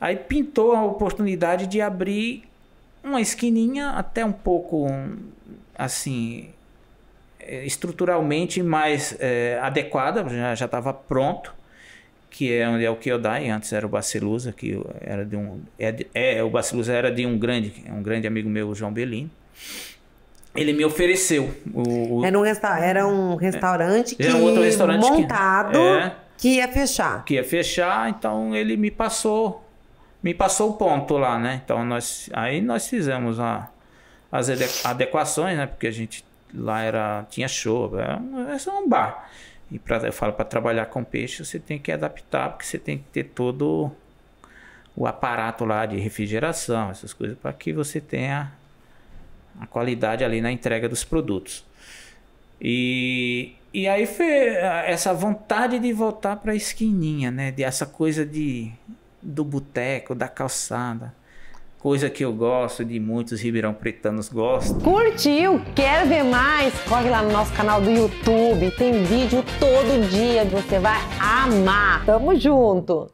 Aí pintou a oportunidade de abrir uma esquininha até um pouco assim eh, estruturalmente mais é, adequada, já estava pronto, que é onde é o Kyodai, antes era o Bacelusa, que era de um é, é o Bacelusa era de um grande, um grande amigo meu, João Bellini. Ele me ofereceu o, o... Era, um resta era um é. restaurante é, que era um outro restaurante montado que, é, que ia fechar. Que ia fechar, então ele me passou me passou o ponto lá, né? Então nós aí nós fizemos a, as adequações, né? Porque a gente lá era tinha show, é um é bar. E pra, eu falo para trabalhar com peixe você tem que adaptar, porque você tem que ter todo o aparato lá de refrigeração, essas coisas, para que você tenha a qualidade ali na entrega dos produtos. E, e aí foi essa vontade de voltar para a esquininha, né? De essa coisa de do boteco, da calçada. Coisa que eu gosto de muitos ribeirão pretanos gostam. Curtiu? Quer ver mais? Corre lá no nosso canal do YouTube. Tem vídeo todo dia que você vai amar. Tamo junto!